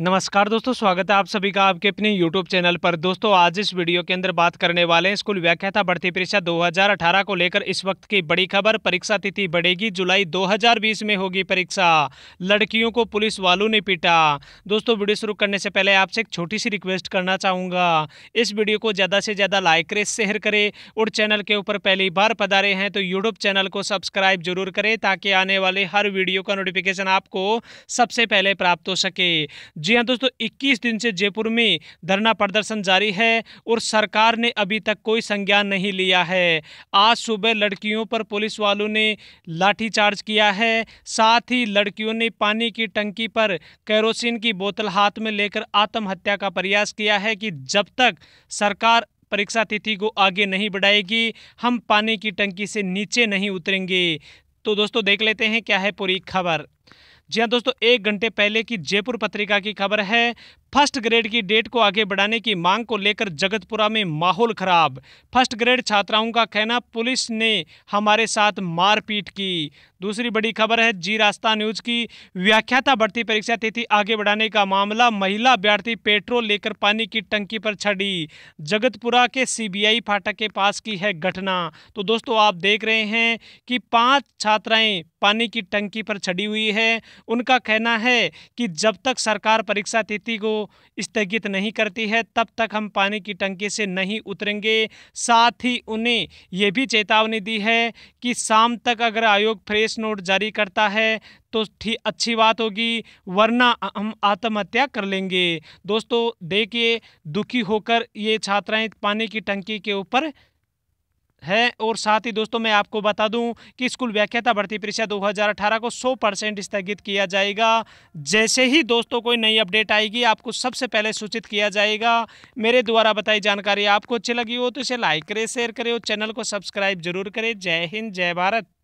नमस्कार दोस्तों स्वागत है आप सभी का आपके अपने YouTube चैनल पर दोस्तों आज इस वीडियो के अंदर बात करने वाले हैं स्कूल व्याख्याता भर्ती परीक्षा 2018 को लेकर इस वक्त की बड़ी खबर परीक्षा तिथि बढ़ेगी जुलाई 2020 में होगी परीक्षा लड़कियों को पुलिस वालों ने पीटा दोस्तों वीडियो शुरू करने से पहले आपसे एक छोटी सी रिक्वेस्ट करना चाहूँगा इस वीडियो को ज़्यादा से ज़्यादा लाइक करें शेयर करें और चैनल के ऊपर पहली बार पधारे हैं तो यूट्यूब चैनल को सब्सक्राइब जरूर करें ताकि आने वाले हर वीडियो का नोटिफिकेशन आपको सबसे पहले प्राप्त हो सके जी हाँ दोस्तों 21 दिन से जयपुर में धरना प्रदर्शन जारी है और सरकार ने अभी तक कोई संज्ञान नहीं लिया है आज सुबह लड़कियों पर पुलिस वालों ने लाठीचार्ज किया है साथ ही लड़कियों ने पानी की टंकी पर कैरोसिन की बोतल हाथ में लेकर आत्महत्या का प्रयास किया है कि जब तक सरकार परीक्षा तिथि को आगे नहीं बढ़ाएगी हम पानी की टंकी से नीचे नहीं उतरेंगे तो दोस्तों देख लेते हैं क्या है पूरी खबर जी हाँ दोस्तों एक घंटे पहले की जयपुर पत्रिका की खबर है फर्स्ट ग्रेड की डेट को आगे बढ़ाने की मांग को लेकर जगतपुरा में माहौल खराब फर्स्ट ग्रेड छात्राओं का कहना पुलिस ने हमारे साथ मारपीट की दूसरी बड़ी खबर है जी रास्ता न्यूज की व्याख्याता भर्ती परीक्षा तिथि आगे बढ़ाने का मामला महिला अभ्यर्थी पेट्रोल लेकर पानी की टंकी पर छड़ी जगतपुरा के सी फाटक के पास की है घटना तो दोस्तों आप देख रहे हैं कि पाँच छात्राएँ पानी की टंकी पर छड़ी हुई है उनका कहना है कि जब तक सरकार परीक्षा तिथि को स्थगित नहीं करती है तब तक हम पानी की टंकी से नहीं उतरेंगे साथ ही उन्हें ये भी चेतावनी दी है कि शाम तक अगर आयोग फ्रेश नोट जारी करता है तो ठीक अच्छी बात होगी वरना हम आत्महत्या कर लेंगे दोस्तों देखिए दुखी होकर ये छात्राएं पानी की टंकी के ऊपर है और साथ ही दोस्तों मैं आपको बता दूं कि स्कूल व्याख्याता भर्ती परीक्षा 2018 को 100 परसेंट स्थगित किया जाएगा जैसे ही दोस्तों कोई नई अपडेट आएगी आपको सबसे पहले सूचित किया जाएगा मेरे द्वारा बताई जानकारी आपको अच्छी लगी हो तो इसे लाइक करें शेयर करें और चैनल को सब्सक्राइब जरूर करें जय हिंद जय भारत